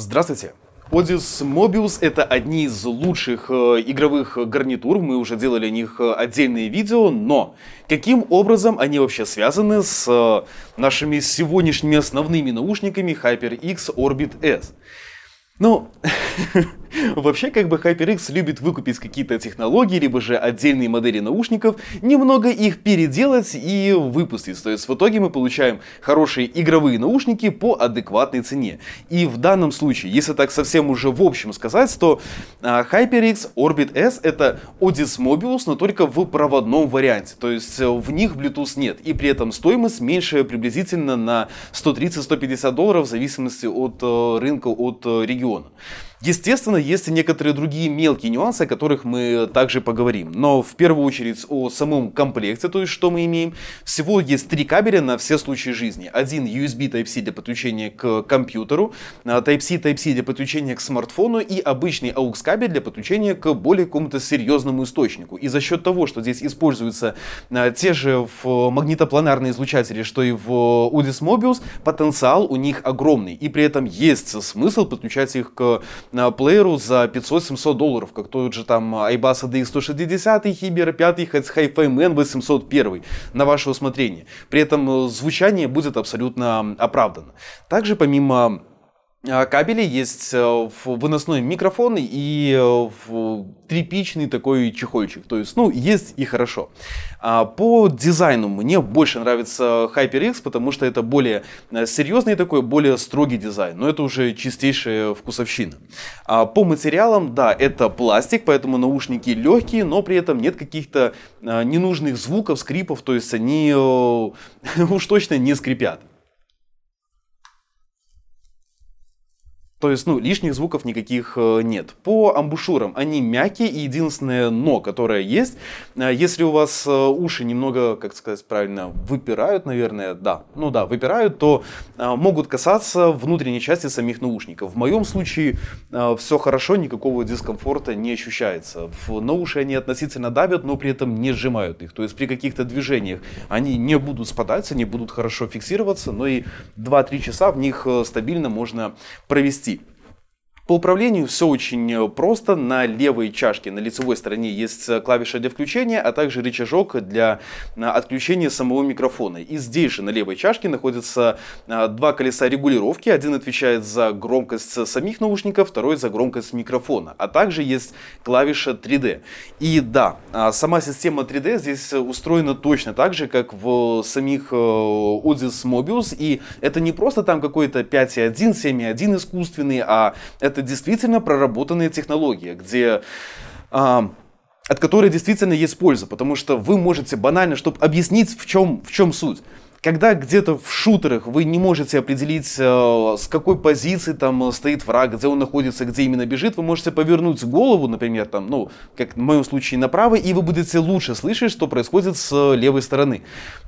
Здравствуйте! Odious Mobius — это одни из лучших э, игровых гарнитур, мы уже делали о них э, отдельные видео, но каким образом они вообще связаны с э, нашими сегодняшними основными наушниками HyperX Orbit S? Ну, Вообще, как бы HyperX любит выкупить какие-то технологии, либо же отдельные модели наушников, немного их переделать и выпустить. То есть в итоге мы получаем хорошие игровые наушники по адекватной цене. И в данном случае, если так совсем уже в общем сказать, то а, HyperX Orbit S это Odis Mobius, но только в проводном варианте. То есть э, в них Bluetooth нет. И при этом стоимость меньше приблизительно на 130-150 долларов в зависимости от э, рынка, от э, региона. Естественно, есть и некоторые другие мелкие нюансы, о которых мы также поговорим. Но в первую очередь о самом комплекте, то есть что мы имеем. Всего есть три кабеля на все случаи жизни. Один USB Type-C для подключения к компьютеру, а, Type-C Type-C для подключения к смартфону и обычный AUX кабель для подключения к более какому-то серьезному источнику. И за счет того, что здесь используются а, те же магнитопланарные излучатели, что и в Udis Mobius, потенциал у них огромный. И при этом есть смысл подключать их к Э, плееру за 500-700 долларов, как тот же там Aibass DX160, Hibera 5, Hi-Fi Man B701 на ваше усмотрение. При этом э, звучание будет абсолютно оправдано. Также помимо а, кабели есть э, выносной микрофон и э, тряпичный такой чехольчик. То есть, ну, есть и хорошо. А, по дизайну мне больше нравится HyperX, потому что это более э, серьезный такой, более строгий дизайн. Но это уже чистейшая вкусовщина. А, по материалам, да, это пластик, поэтому наушники легкие, но при этом нет каких-то ненужных звуков, скрипов. То есть, они уж точно не скрипят. То есть, ну, лишних звуков никаких э, нет. По амбушюрам они мягкие, и единственное но, которое есть, э, если у вас э, уши немного, как сказать правильно, выпирают, наверное, да, ну да, выпирают, то могут касаться внутренней части самих наушников. В моем случае все хорошо, никакого дискомфорта не ощущается. На уши они относительно давят, но при этом не сжимают их. То есть при каких-то движениях они не будут спадать, они будут хорошо фиксироваться, но и 2-3 часа в них стабильно можно провести по управлению все очень э, просто. На левой чашке, на лицевой стороне есть э, клавиша для включения, а также рычажок для э, отключения самого микрофона. И здесь же на левой чашке находятся два колеса регулировки. Один отвечает за громкость самих наушников, второй за громкость микрофона. А также есть клавиша 3D. И да, а сама система 3D здесь устроена точно так же, как в самих Odyssey Mobius. И это не просто там какой-то 5.1, 7.1 искусственный, а это это действительно проработанные технологии, где а, от которой действительно есть польза, потому что вы можете банально, чтобы объяснить, в чем, в чем суть когда где-то в шутерах вы не можете определить, э, с какой позиции там э, стоит враг, где он находится, где именно бежит, вы можете повернуть голову, например, там, ну, как в моем случае направо, и вы будете лучше слышать, что происходит с э, левой стороны.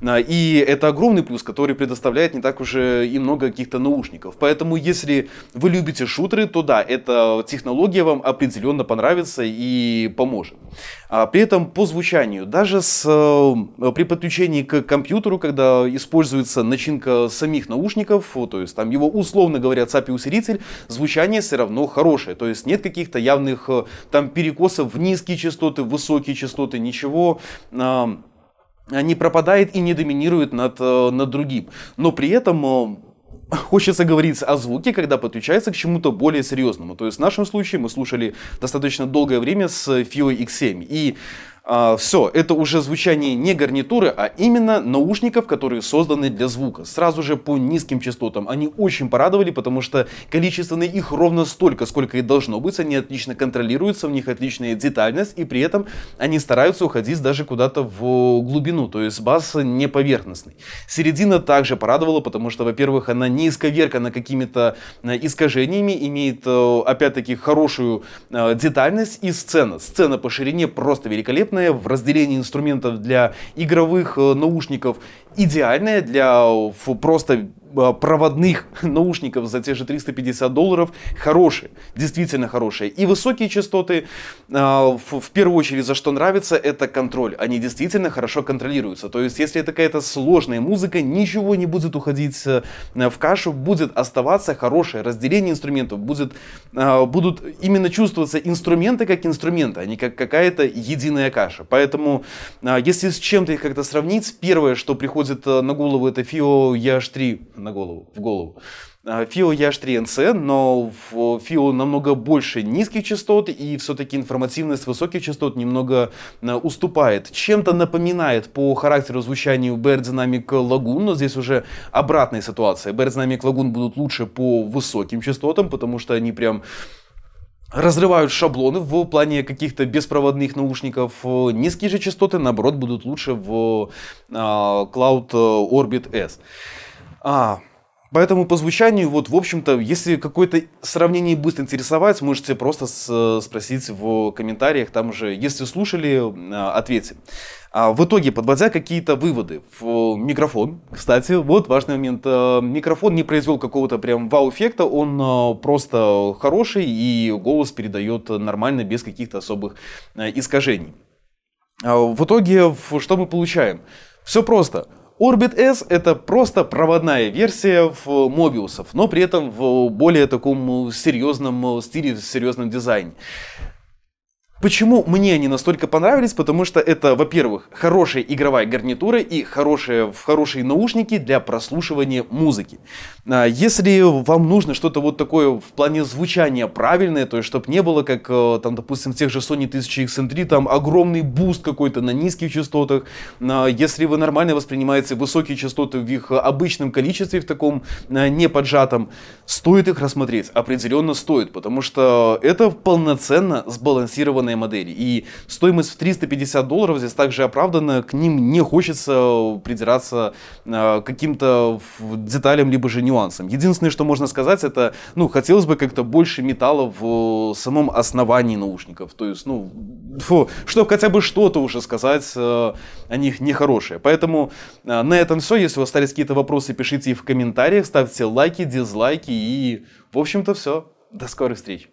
А, и это огромный плюс, который предоставляет не так уже и много каких-то наушников. Поэтому, если вы любите шутеры, то да, эта технология вам определенно понравится и поможет. А, при этом по звучанию, даже с, при подключении к компьютеру, когда используется начинка самих наушников, то есть там его, условно говоря, цапи усилитель, звучание все равно хорошее. То есть нет каких-то явных э, там перекосов в низкие частоты, в высокие частоты, ничего а, не пропадает и не доминирует над, э, над другим. Но при этом э, хочется говорить о звуке, когда подключается к чему-то более серьезному. То есть в нашем случае мы слушали достаточно долгое время с FIO X7. И а, все, это уже звучание не гарнитуры, а именно наушников, которые созданы для звука. Сразу же по низким частотам. Они очень порадовали, потому что количественно их ровно столько, сколько и должно быть. Они отлично контролируются, у них отличная детальность, и при этом они стараются уходить даже куда-то в глубину, то есть бас не поверхностный. Середина также порадовала, потому что, во-первых, она не исковеркана какими-то э, искажениями, имеет, э, опять-таки, хорошую э, детальность и сцена. Сцена по ширине просто великолепна компактная, в разделении инструментов для игровых э, наушников идеальная, для э, просто Э, проводных наушников за те же 350 долларов хорошие, действительно хорошие. И высокие частоты, э, в первую очередь, за что нравится, это контроль. Они действительно хорошо контролируются. То есть, если это какая-то сложная музыка, ничего не будет уходить э, в кашу, будет оставаться хорошее разделение инструментов, будет, будут именно чувствоваться инструменты как инструменты, а не как какая-то единая каша. Поэтому, если с чем-то их как-то сравнить, первое, что приходит на голову, это FIO EH3 на голову, в голову. А, Фио EH3NC, но в Фио намного больше низких частот, и все-таки информативность высоких частот немного а, уступает. Чем-то напоминает по характеру звучанию Bear Dynamic Lagoon, но здесь уже обратная ситуация. Bear Dynamic Lagoon будут лучше по высоким частотам, потому что они прям разрывают шаблоны в плане каких-то беспроводных наушников. Низкие же частоты, наоборот, будут лучше в а, Cloud Orbit S. А, Поэтому по звучанию, вот, в общем-то, если какое-то сравнение будет интересовать, можете просто с, спросить в комментариях, там же, если слушали, а, ответьте. А в итоге, подводя какие-то выводы, в микрофон, кстати, вот важный момент, а, микрофон не произвел какого-то прям вау-эффекта, он а, просто хороший и голос передает нормально, без каких-то особых искажений. В итоге, что мы получаем? Все просто. Orbit S это просто проводная версия в Mobius, но при этом в более таком серьезном стиле, в серьезном дизайне. Почему мне они настолько понравились? Потому что это, во-первых, хорошая игровая гарнитура и хорошие, хорошие наушники для прослушивания музыки. А, если вам нужно что-то вот такое в плане звучания правильное, то есть чтобы не было как, э, там, допустим, в тех же Sony 1000XM3, там огромный буст какой-то на низких частотах, а, если вы нормально воспринимаете высокие частоты в их обычном количестве, в таком а, не поджатом, стоит их рассмотреть, определенно стоит, потому что это полноценно сбалансированная современные модели. И стоимость в 350 долларов здесь также оправдана. К ним не хочется придираться э, каким-то деталям, либо же нюансам. Единственное, что можно сказать, это, ну, хотелось бы как-то больше металла в самом основании наушников. То есть, ну, фу, что хотя бы что-то уже сказать э, о них нехорошее. Поэтому э, на этом все. Если у вас остались какие-то вопросы, пишите их в комментариях, ставьте лайки, дизлайки и, в общем-то, все. До скорых встреч!